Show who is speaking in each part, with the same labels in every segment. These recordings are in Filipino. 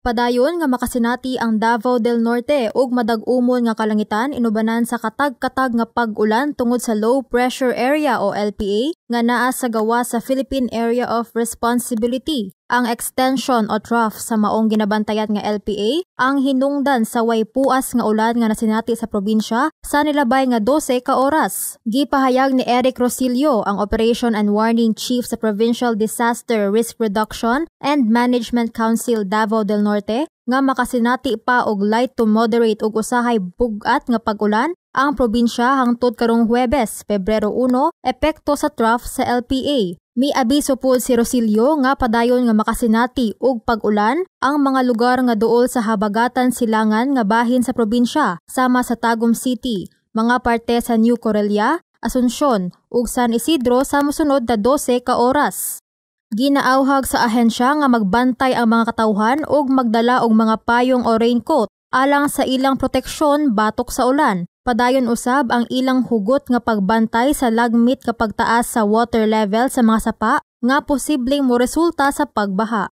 Speaker 1: Padayon nga makasinati ang Davao del Norte ug madagumon nga kalangitan inubanan sa katag-katag nga pag-ulan tungod sa low pressure area o LPA nga naa sa gawa sa Philippine Area of Responsibility. Ang extension o trough sa maong ginabantayan nga LPA ang hinungdan sa way puas nga ulan nga nasinati sa probinsya sa nilabay nga 12 ka oras. Gipahayag ni Eric Rosilio ang Operation and Warning Chief sa Provincial Disaster Risk Reduction and Management Council Davao del Norte nga makasinati pa og light to moderate og usahay bugat nga pag-ulan ang probinsya hangtod karong Huwebes, Pebrero 1, epekto sa trough sa LPA. May abiso po si Rosilio nga padayon nga makasinati og pag-ulan ang mga lugar nga duol sa habagatan silangan nga bahin sa probinsya sama sa Tagum City, mga parte sa New Corellia, Asunsyon ug San Isidro sa mosunod na 12 ka oras. Ginaawhag sa ahensya nga magbantay ang mga katawhan og magdala og mga payong o raincoat alang sa ilang proteksyon batok sa ulan. Padayon usab ang ilang hugot nga pagbantay sa lagmit kapag taas sa water level sa mga sapa nga posibleng mo resulta sa pagbaha.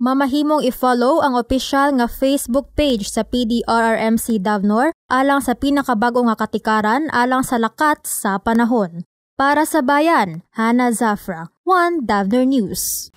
Speaker 1: Mamahimong i-follow ang opisyal nga Facebook page sa PDRRMC Davnor alang sa pinakabago nga katikaran alang sa lakat sa panahon. Para sa Bayan, Hannah Zafra, One Davner News.